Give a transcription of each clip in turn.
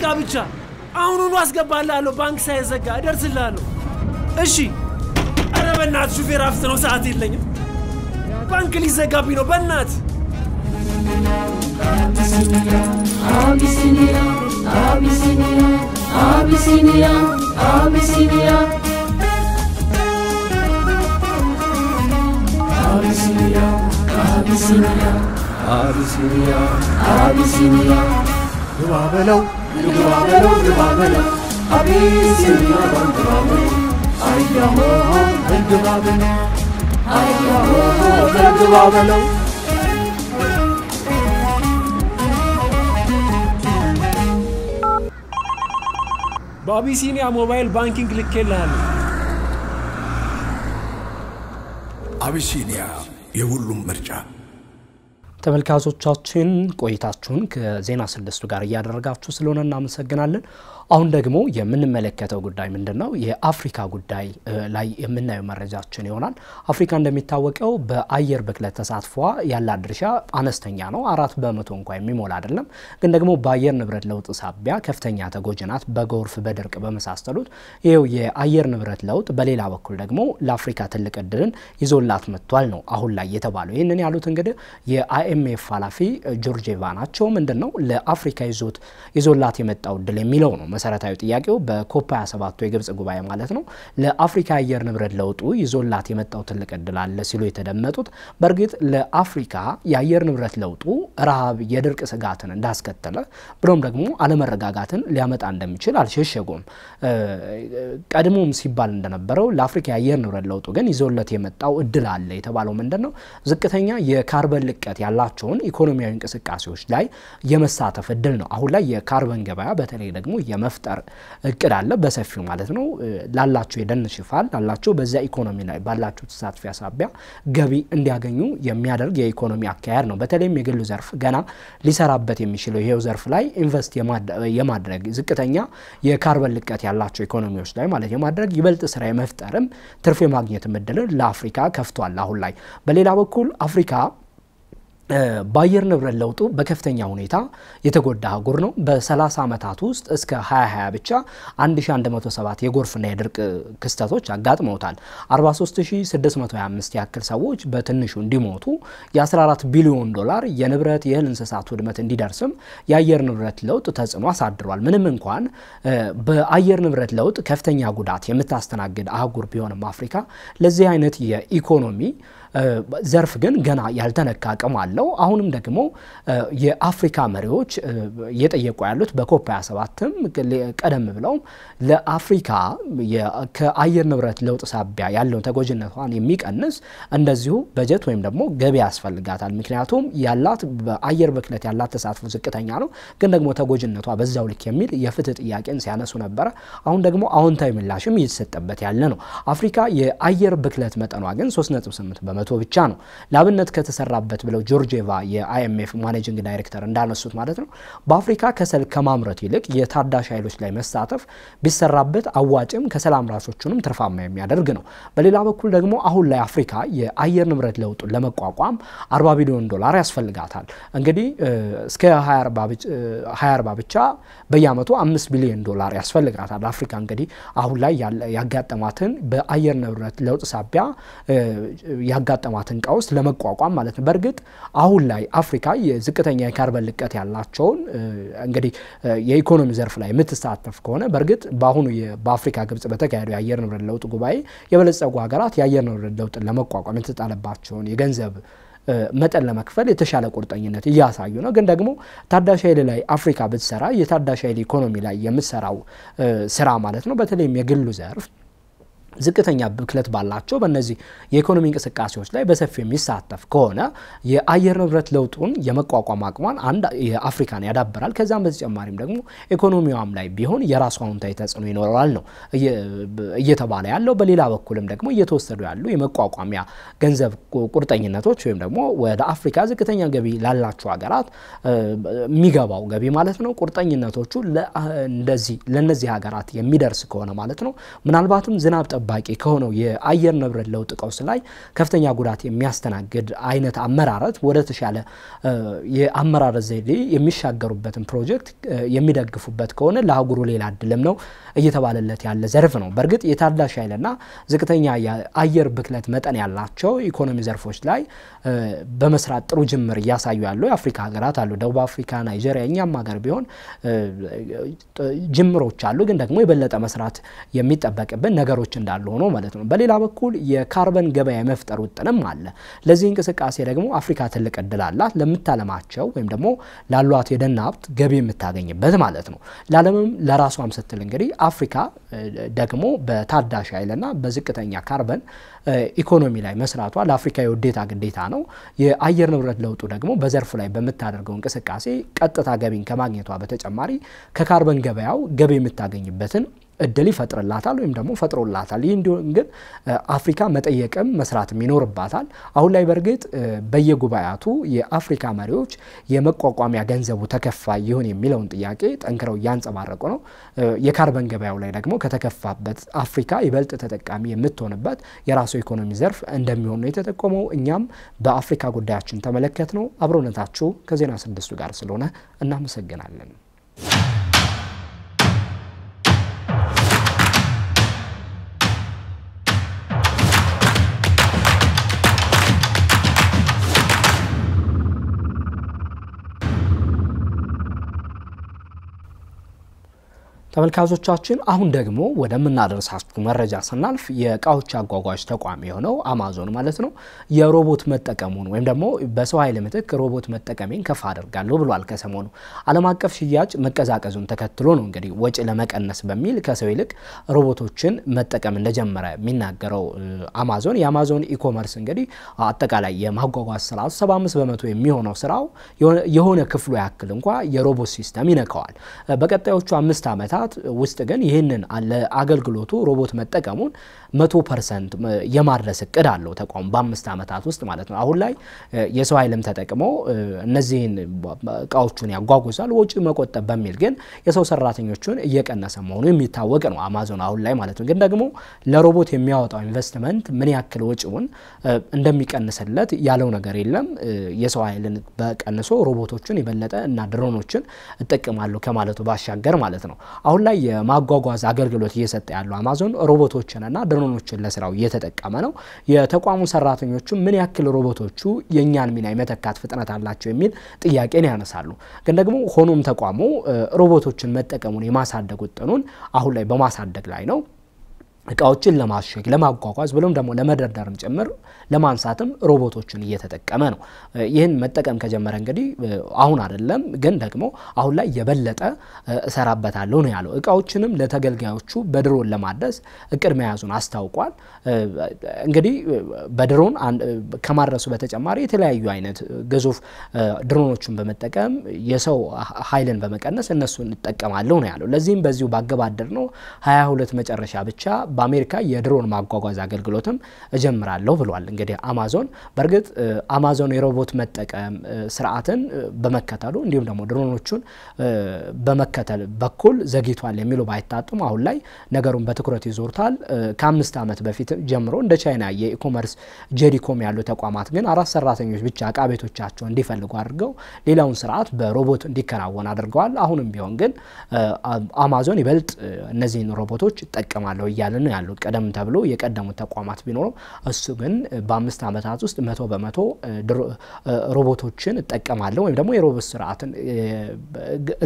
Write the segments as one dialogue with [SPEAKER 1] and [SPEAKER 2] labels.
[SPEAKER 1] ደቂቃ ብቻ አሁኑኑ አስገባልሃለሁ። ባንክ ሳይዘጋ እደርስልሃለሁ። እሺ። ኧረ በእናትህ ሹፌር አፍት ነው፣ ሰዓት የለኝም። ባንክ ሊዘጋብኝ ነው። በእናትህ አቢሲኒያ አቢሲኒያ አቢሲኒያ አቢሲኒያ አቢሲኒያ አቢሲኒያ አቢሲኒያ አቢሲኒያ አቢሲኒያ በአቢሲኒያ ሞባይል ባንኪንግ ልኬልሃለሁ። አቢሲኒያ የሁሉም ምርጫ ተመልካቾቻችን ቆይታችሁን ከዜና ስድስቱ ጋር እያደረጋችሁ ስለሆነ እናመሰግናለን። አሁን ደግሞ የምንመለከተው ጉዳይ ምንድን ነው? የአፍሪካ ጉዳይ ላይ የምናየው መረጃችን ይሆናል። አፍሪካ እንደሚታወቀው በአየር ብክለት ተሳትፏ ያላት ድርሻ አነስተኛ ነው። አራት በመቶ እንኳ የሚሞላ አይደለም። ግን ደግሞ በአየር ንብረት ለውጥ ሳቢያ ከፍተኛ ተጎጂ ናት። በጎርፍ፣ በድርቅ በመሳሰሉት ይኸው የአየር ንብረት ለውጥ በሌላ በኩል ደግሞ ለአፍሪካ ትልቅ እድልን ይዞላት መጥቷል ነው አሁን ላይ የተባለው። ይህንን ያሉት እንግዲህ የአይኤምኤፍ ኃላፊ ጆርጄቫ ናቸው። ምንድን ነው ለአፍሪካ ይዞት ይዞላት የመጣው እድል የሚለው ነው መሰረታዊ ጥያቄው በኮፕ 27 የግብጽ ጉባኤ ማለት ነው። ለአፍሪካ አየር ንብረት ለውጡ ይዞላት የመጣው ትልቅ እድል አለ ሲሉ የተደመጡት በእርግጥ ለአፍሪካ የአየር ንብረት ለውጡ ረሃብ፣ የድርቅ ስጋትን እንዳስከተለ ብሎም ደግሞ አለመረጋጋትን ሊያመጣ እንደሚችል አልሸሸጉም። ቀድሞም ሲባል እንደነበረው ለአፍሪካ የአየር ንብረት ለውጡ ግን ይዞለት የመጣው እድል አለ የተባለው ምንድን ነው ዝቅተኛ የካርበን ልቀት ያለ ያላቸውን ኢኮኖሚያዊ እንቅስቃሴዎች ላይ የመሳተፍ እድል ነው። አሁን ላይ የካርበን ገበያ በተለይ ደግሞ የመፍጠር እቅድ አለ በሰፊው ማለት ነው። ላላቸው የደን ሽፋን ላላቸው በዚያ ኢኮኖሚ ላይ ባላቸው ተሳትፎ ሳቢያ ገቢ እንዲያገኙ የሚያደርግ የኢኮኖሚ አካሄድ ነው። በተለይም የግሉ ዘርፍ ገና ሊሰራበት የሚችለው ይሄው ዘርፍ ላይ ኢንቨስት የማድረግ ዝቅተኛ የካርበን ልቀት ያላቸው ኢኮኖሚዎች ላይ ማለት የማድረግ ይበልጥ ስራ የመፍጠርም ትርፍ የማግኘት እድልን ለአፍሪካ ከፍቷል። አሁን ላይ በሌላ በኩል አፍሪካ በአየር ንብረት ለውጡ በከፍተኛ ሁኔታ የተጎዳ አህጉር ነው። በ30 ዓመታት ውስጥ እስከ 2020 ብቻ 1107 የጎርፍና የድርቅ ክስተቶች አጋጥመውታል። 43625 ያክል ሰዎች በትንሹ እንዲሞቱ የ14 ቢሊዮን ዶላር የንብረት የእህል እንስሳት ውድመት እንዲደርስም የአየር ንብረት ለውጥ ተጽዕኖ አሳድሯል። ምንም እንኳን በአየር ንብረት ለውጥ ከፍተኛ ጉዳት የምታስተናግድ አህጉር ቢሆንም አፍሪካ ለዚህ አይነት የኢኮኖሚ ዘርፍ ግን ገና ያልተነካ አቅም አለው። አሁንም ደግሞ የአፍሪካ መሪዎች እየጠየቁ ያሉት በኮፕ 27ም ቀደም ብለው ለአፍሪካ ከአየር ንብረት ለውጥ ሳቢያ ያለውን ተጎጂነቷን የሚቀንስ እንደዚሁ በጀት ወይም ደግሞ ገቢ ያስፈልጋታል። ምክንያቱም ያላት በአየር ብክለት ያላት ተሳትፎ ዝቅተኛ ነው፣ ግን ደግሞ ተጎጂነቷ በዛው ልክ የሚል የፍትህ ጥያቄን ሲያነሱ ነበረ። አሁን ደግሞ አዎንታዊ ምላሽም እየተሰጠበት ያለ ነው። አፍሪካ የአየር ብክለት መጠኗ ግን 3.8 በመ በመቶ ብቻ ነው ለአብነት ከተሰራበት ብለው ጆርጄቫ የአይኤምኤፍ ማኔጂንግ ዳይሬክተር እንዳነሱት ማለት ነው በአፍሪካ ከሰል ከማምረት ይልቅ የታዳሽ ኃይሎች ላይ መሳተፍ ቢሰራበት አዋጭም ከሰል አምራቾቹንም ትርፋማ የሚያደርግ ነው። በሌላ በኩል ደግሞ አሁን ላይ አፍሪካ የአየር ንብረት ለውጡን ለመቋቋም 40 ቢሊዮን ዶላር ያስፈልጋታል። እንግዲህ እስከ 2040 ብቻ በየአመቱ 5 ቢሊዮን ዶላር ያስፈልጋታል። አፍሪካ እንግዲህ አሁን ላይ ያጋጠማትን በአየር ንብረት ለውጥ ሳቢያ ያጋጠማትን ቀውስ ለመቋቋም ማለት ነው። በእርግጥ አሁን ላይ አፍሪካ የዝቅተኛ የካርበን ልቀት ያላቸውን እንግዲህ የኢኮኖሚ ዘርፍ ላይ የምትሳተፍ ከሆነ በእርግጥ በአሁኑ በአፍሪካ ግብጽ በተካሄደው የአየር ንብረት ለውጥ ጉባኤ የበለጸጉ ሀገራት የአየር ንብረት ለውጥን ለመቋቋም የተጣለባቸውን የገንዘብ መጠን ለመክፈል የተሻለ ቁርጠኝነት እያሳዩ ነው። ግን ደግሞ ታዳሽ ኃይል ላይ አፍሪካ ብትሰራ የታዳሽ ኃይል ኢኮኖሚ ላይ የምትሰራው ስራ ማለት ነው በተለይም የግሉ ዘርፍ ዝቅተኛ ብክለት ባላቸው በእነዚህ የኢኮኖሚ እንቅስቃሴዎች ላይ በሰፊ የሚሳተፍ ከሆነ የአየር ንብረት ለውጡን የመቋቋም አቅሟን አንድ የአፍሪካን ያዳብራል። ከዚያም በተጨማሪም ደግሞ ኢኮኖሚዋም ላይ ቢሆን የራሱ አዎንታዊ ተጽዕኖ ይኖረዋል ነው እየተባለ ያለው። በሌላ በኩልም ደግሞ እየተወሰዱ ያሉ የመቋቋሚያ ገንዘብ ቁርጠኝነቶች ወይም ደግሞ ወደ አፍሪካ ዝቅተኛ ገቢ ላላቸው ሀገራት የሚገባው ገቢ ማለት ነው ቁርጠኝነቶቹ ለእነዚህ ሀገራት የሚደርስ ከሆነ ማለት ነው ምናልባትም ዝናብ ጠባቂ ከሆነው የአየር ንብረት ለውጥ ቀውስ ላይ ከፍተኛ ጉዳት የሚያስተናግድ አይነት አመራረት ወደ ተሻለ የአመራረት ዘዴ የሚሻገሩበትን ፕሮጀክት የሚደግፉበት ከሆነ ለአህጉሩ ሌላ እድልም ነው እየተባለለት ያለ ዘርፍ ነው። በእርግጥ የታዳሽ ኃይልና ዝቅተኛ የአየር ብክለት መጠን ያላቸው ኢኮኖሚ ዘርፎች ላይ በመስራት ጥሩ ጅምር እያሳዩ ያሉ የአፍሪካ ሀገራት አሉ። ደቡብ አፍሪካ፣ ናይጄሪያ፣ እኛም ሀገር ቢሆን ጅምሮች አሉ። ግን ደግሞ የበለጠ መስራት የሚጠበቅብን ነገሮች እንዳ እንዳለ ሆኖ ማለት ነው። በሌላ በኩል የካርበን ገበያ የመፍጠር ውጥንም አለ። ለዚህ እንቅስቃሴ ደግሞ አፍሪካ ትልቅ እድል አላት። ለምታለማቸው ወይም ደግሞ ላሏት የደን ሀብት ገቢ የምታገኝበት ማለት ነው። ለዓለምም ለራሷም ስትል እንግዲህ አፍሪካ ደግሞ በታዳሽ ኃይልና በዝቅተኛ ካርበን ኢኮኖሚ ላይ መስራቷ ለአፍሪካ የውዴታ ግዴታ ነው። የአየር ንብረት ለውጡ ደግሞ በዘርፉ ላይ በምታደርገው እንቅስቃሴ ቀጥታ ገቢን ከማግኘቷ በተጨማሪ ከካርበን ገበያው ገቢ የምታገኝበትን እድል ይፈጥርላታል ወይም ደግሞ ፈጥሮላታል። ይህ እንዲሆን ግን አፍሪካ መጠየቅም መስራትም ይኖርባታል። አሁን ላይ በእርግጥ በየጉባኤያቱ የአፍሪካ መሪዎች የመቋቋሚያ ገንዘቡ ተከፋይ ይሁን የሚለውን ጥያቄ ጠንክረው እያንጸባረቁ ነው። የካርበን ገበያው ላይ ደግሞ ከተከፋበት አፍሪካ ይበልጥ ተጠቃሚ የምትሆንበት የራሱ ኢኮኖሚ ዘርፍ እንደሚሆን ነው የተጠቆመው። እኛም በአፍሪካ ጉዳያችን ተመለከት ነው። አብሮነታችሁ ከዜና ስድስቱ ጋር ስለሆነ እናመሰግናለን። ተመልካቾቻችን አሁን ደግሞ ወደምናደርሳችሁ መረጃ ስናልፍ የእቃዎች አጓጓዥ ተቋም የሆነው አማዞን ማለት ነው የሮቦት መጠቀሙን ወይም ደግሞ በሰው ኃይል ምትክ ሮቦት መጠቀሜን ከፍ አድርጋለሁ ብሏል። ከሰሞኑ ዓለም አቀፍ ሽያጭ መቀዛቀዙን ተከትሎ ነው እንግዲህ ወጪ ለመቀነስ በሚል ከሰው ይልቅ ሮቦቶችን መጠቀም እንደጀመረ የሚናገረው አማዞን የአማዞን ኢኮመርስ እንግዲህ አጠቃላይ የማጓጓዝ ስርዓቱ 75 በመቶ የሚሆነው ስራው የሆነ ክፍሉ ያክል እንኳ የሮቦት ሲስተም ይነካዋል። በቀጣዮቹ አምስት ዓመታት ተቋማት ውስጥ ግን ይህንን ለአገልግሎቱ ሮቦት መጠቀሙን መቶ ፐርሰንት የማድረስ እቅድ አለው ተቋሙ በአምስት ዓመታት ውስጥ ማለት ነው። አሁን ላይ የሰው ኃይልም ተጠቅሞ እነዚህን እቃዎቹን ያጓጉዛል። ወጪ መቆጠብ በሚል ግን የሰው ሰራተኞቹን እየቀነሰ መሆኑ የሚታወቅ ነው አማዞን አሁን ላይ ማለት ነው። ግን ደግሞ ለሮቦት የሚያወጣው ኢንቨስትመንት ምን ያክል ወጪውን እንደሚቀንስለት ያለው ነገር የለም። የሰው ኃይልን በቀንሶ ሮቦቶችን የበለጠ እና ድሮኖችን እጠቀማለሁ ከማለቱ ባሻገር ማለት ነው። አሁን ላይ የማጓጓዝ አገልግሎት እየሰጠ ያለው አማዞን ሮቦቶችን እና ድሮኖችን ለስራው እየተጠቀመ ነው። የተቋሙ ሰራተኞቹ ምን ያክል ሮቦቶቹ የእኛን ሚና የመተካት ፍጥነት አላቸው የሚል ጥያቄን ያነሳሉ። ግን ደግሞ ሆኖም ተቋሙ ሮቦቶችን መጠቀሙን የማሳደግ ውጥኑን አሁን ላይ በማሳደግ ላይ ነው። እቃዎችን ለማሸግ ለማጓጓዝ ብሎም ደግሞ ለመደርደርም ጭምር ለማንሳትም ሮቦቶችን እየተጠቀመ ነው። ይህን መጠቀም ከጀመረ እንግዲህ አሁን አይደለም፣ ግን ደግሞ አሁን ላይ የበለጠ እሰራበታለሁ ነው ያለው። እቃዎችንም ለተገልጋዮቹ በድሮን ለማድረስ እቅድ መያዙን አስታውቋል። እንግዲህ በድሮን ከማድረሱ በተጨማሪ የተለያዩ አይነት ግዙፍ ድሮኖችን በመጠቀም የሰው ኃይልን በመቀነስ እነሱን እጠቀማለሁ ነው ያለው። ለዚህም በዚሁ ባገባደር ነው 22 መጨረሻ ብቻ በአሜሪካ የድሮን ማጓጓዝ አገልግሎትም እጀምራለሁ ብሏል። እንግዲህ አማዞን በእርግጥ አማዞን የሮቦት መጠቀም ስርዓትን በመከተሉ እንዲሁም ደግሞ ድሮኖቹን በመከተል በኩል ዘግይቷል የሚሉ ባይታጡም አሁን ላይ ነገሩን በትኩረት ይዞርታል። ከአምስት ዓመት በፊት ጀምሮ እንደ ቻይና የኢኮመርስ ጄዲኮም ያሉ ተቋማት ግን አራት ሰራተኞች ብቻ እቃ ቤቶቻቸው እንዲፈልጉ አድርገው ሌላውን ስርዓት በሮቦት እንዲከናወን አድርገዋል። አሁንም ቢሆን ግን አማዞን ይበልጥ እነዚህን ሮቦቶች ይጠቀማለሁ እያለ እየሆንን ነው ያለው። ቀደም ተብሎ የቀደሙት ተቋማት ቢኖሩም እሱ ግን በአምስት ዓመታት ውስጥ መቶ በመቶ ሮቦቶችን እጠቀማለሁ ወይም ደግሞ የሮቦት ስርዓትን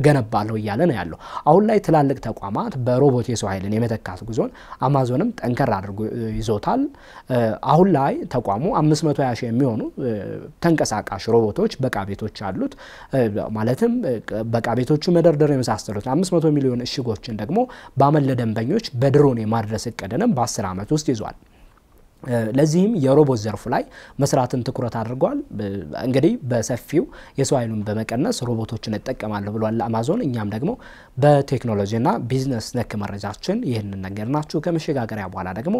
[SPEAKER 1] እገነባለሁ እያለ ነው ያለው። አሁን ላይ ትላልቅ ተቋማት በሮቦት የሰው ኃይልን የመተካት ጉዞን አማዞንም ጠንከር አድርጎ ይዞታል። አሁን ላይ ተቋሙ 520 ሺህ የሚሆኑ ተንቀሳቃሽ ሮቦቶች በቃ ቤቶች አሉት። ማለትም በቃ ቤቶቹ መደርደር የመሳሰሉት 500 ሚሊዮን እሽጎችን ደግሞ በአመት ለደንበኞች በድሮን የማድረስ ያልተፈቀደንም በ10 ዓመት ውስጥ ይዟል። ለዚህም የሮቦት ዘርፉ ላይ መስራትን ትኩረት አድርጓል። እንግዲህ በሰፊው የሰው ኃይሉን በመቀነስ ሮቦቶችን እጠቀማለሁ ብሏል አማዞን። እኛም ደግሞ በቴክኖሎጂና ቢዝነስ ነክ መረጃችን ይህንን ነገር ናችሁ። ከመሸጋገሪያ በኋላ ደግሞ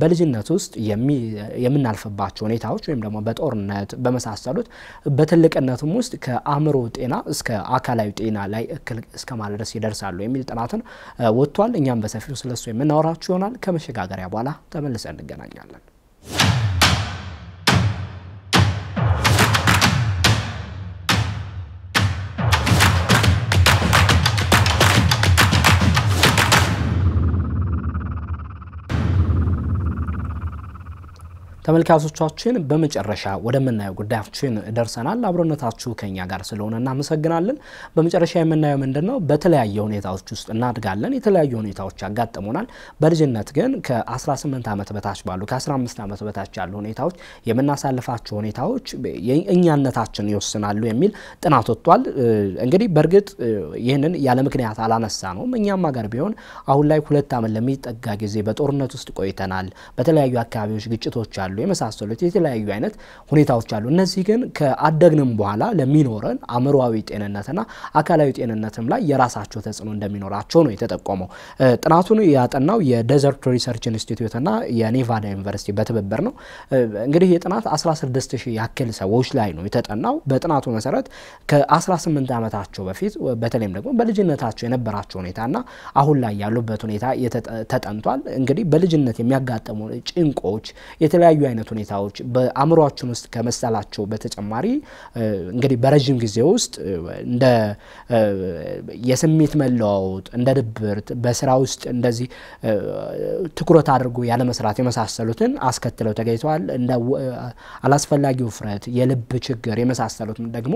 [SPEAKER 1] በልጅነት ውስጥ የምናልፍባቸው ሁኔታዎች ወይም ደግሞ በጦርነት በመሳሰሉት በትልቅነትም ውስጥ ከአእምሮ ጤና እስከ አካላዊ ጤና ላይ እክል እስከ ማድረስ ይደርሳሉ የሚል ጥናትን ወጥቷል። እኛም በሰፊው ስለሱ የምናወራችሁ ይሆናል። ከመሸጋገሪያ በኋላ ተመልሰን እንገናኛለን። you ተመልካቾቻችን በመጨረሻ ወደምናየው ጉዳያችን ደርሰናል። አብሮነታችሁ ከኛ ጋር ስለሆነ እናመሰግናለን። በመጨረሻ የምናየው ምንድን ነው? በተለያየ ሁኔታዎች ውስጥ እናድጋለን። የተለያዩ ሁኔታዎች ያጋጥሙናል። በልጅነት ግን ከ18 ዓመት በታች ባሉ ከ15 ዓመት በታች ያሉ ሁኔታዎች የምናሳልፋቸው ሁኔታዎች እኛነታችን ይወስናሉ የሚል ጥናት ወጥቷል። እንግዲህ በእርግጥ ይህንን ያለ ምክንያት አላነሳ ነው። እኛም ሀገር ቢሆን አሁን ላይ ሁለት ዓመት ለሚጠጋ ጊዜ በጦርነት ውስጥ ቆይተናል። በተለያዩ አካባቢዎች ግጭቶች አሉ። የመሳሰሉት የተለያዩ አይነት ሁኔታዎች አሉ። እነዚህ ግን ከአደግንም በኋላ ለሚኖረን አእምሮዊ ጤንነትና አካላዊ ጤንነትም ላይ የራሳቸው ተጽዕኖ እንደሚኖራቸው ነው የተጠቆመው። ጥናቱን ያጠናው የደዘርት ሪሰርች ኢንስቲትዩትና የኔቫዳ ዩኒቨርሲቲ በትብብር ነው። እንግዲህ የጥናት 16 ሺህ ያክል ሰዎች ላይ ነው የተጠናው። በጥናቱ መሰረት ከ18 ዓመታቸው በፊት በተለይም ደግሞ በልጅነታቸው የነበራቸው ሁኔታና አሁን ላይ ያሉበት ሁኔታ ተጠንቷል። እንግዲህ በልጅነት የሚያጋጥሙ ጭንቆች የተለያዩ አይነት ሁኔታዎች በአእምሯችን ውስጥ ከመሰላቸው በተጨማሪ እንግዲህ በረዥም ጊዜ ውስጥ እንደ የስሜት መለዋወጥ እንደ ድብርት በስራ ውስጥ እንደዚህ ትኩረት አድርጎ ያለመስራት የመሳሰሉትን አስከትለው ተገኝተዋል። እንደ አላስፈላጊ ውፍረት፣ የልብ ችግር የመሳሰሉትም ደግሞ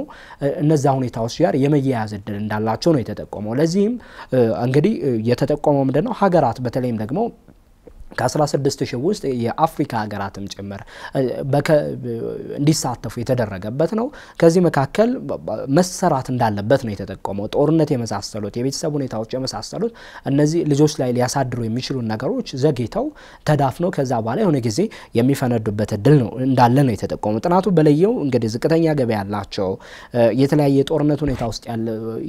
[SPEAKER 1] እነዛ ሁኔታዎች ጋር የመያያዝ እድል እንዳላቸው ነው የተጠቆመው። ለዚህም እንግዲህ የተጠቆመው ምንድነው ሀገራት በተለይም ደግሞ ከ16 ሺህ ውስጥ የአፍሪካ ሀገራትም ጭምር እንዲሳተፉ የተደረገበት ነው። ከዚህ መካከል መሰራት እንዳለበት ነው የተጠቆመው። ጦርነት የመሳሰሉት የቤተሰብ ሁኔታዎች የመሳሰሉት እነዚህ ልጆች ላይ ሊያሳድሩ የሚችሉ ነገሮች ዘግይተው ተዳፍነው ከዛ በኋላ የሆነ ጊዜ የሚፈነዱበት እድል ነው እንዳለ ነው የተጠቆመው። ጥናቱ በለየው እንግዲህ ዝቅተኛ ገቢ ያላቸው የተለያየ የጦርነት ሁኔታ ውስጥ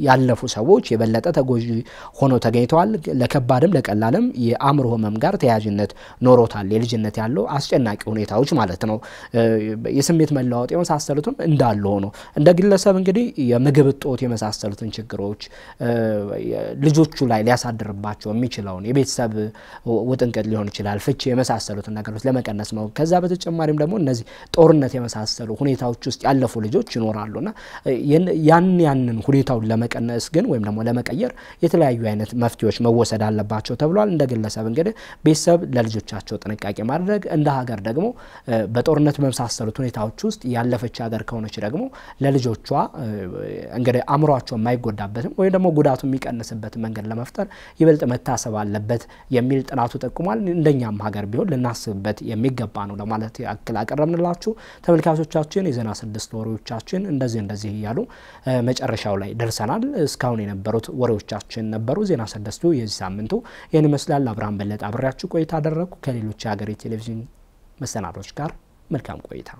[SPEAKER 1] ያለፉ ሰዎች የበለጠ ተጎጂ ሆነው ተገኝተዋል። ለከባድም ለቀላልም የአእምሮ ህመም ጋር ተያያዥ ግንኙነት ኖሮታል። የልጅነት ያለው አስጨናቂ ሁኔታዎች ማለት ነው። የስሜት መለዋወጥ የመሳሰሉትም እንዳለ ሆኖ እንደ ግለሰብ እንግዲህ የምግብ እጦት የመሳሰሉትን ችግሮች ልጆቹ ላይ ሊያሳድርባቸው የሚችለውን የቤተሰብ ውጥንቅጥ ሊሆን ይችላል፣ ፍቺ የመሳሰሉትን ነገሮች ለመቀነስ ነው። ከዛ በተጨማሪም ደግሞ እነዚህ ጦርነት የመሳሰሉ ሁኔታዎች ውስጥ ያለፉ ልጆች ይኖራሉ ያን ያንን ሁኔታውን ለመቀነስ ግን ወይም ደግሞ ለመቀየር የተለያዩ አይነት መፍትሄዎች መወሰድ አለባቸው ተብሏል። እንደ ግለሰብ እንግዲህ ቤተሰብ ለልጆቻቸው ጥንቃቄ ማድረግ እንደ ሀገር ደግሞ በጦርነት በመሳሰሉት ሁኔታዎች ውስጥ ያለፈች ሀገር ከሆነች ደግሞ ለልጆቿ እንግዲህ አእምሯቸው የማይጎዳበትም ወይም ደግሞ ጉዳቱ የሚቀንስበት መንገድ ለመፍጠር ይበልጥ መታሰብ አለበት የሚል ጥናቱ ጠቁሟል። እንደኛም ሀገር ቢሆን ልናስብበት የሚገባ ነው ለማለት ያክል አቀረብንላችሁ። ተመልካቾቻችን የዜና ስድስት ወሬዎቻችን እንደዚህ እንደዚህ እያሉ መጨረሻው ላይ ደርሰናል። እስካሁን የነበሩት ወሬዎቻችን ነበሩ። ዜና ስድስቱ የዚህ ሳምንቱ ይህን ይመስላል። አብርሃም በለጠ አብሬያችሁ ቆይታ ካደረግኩ ከሌሎች የሀገሬ ቴሌቪዥን መሰናዶች ጋር መልካም ቆይታ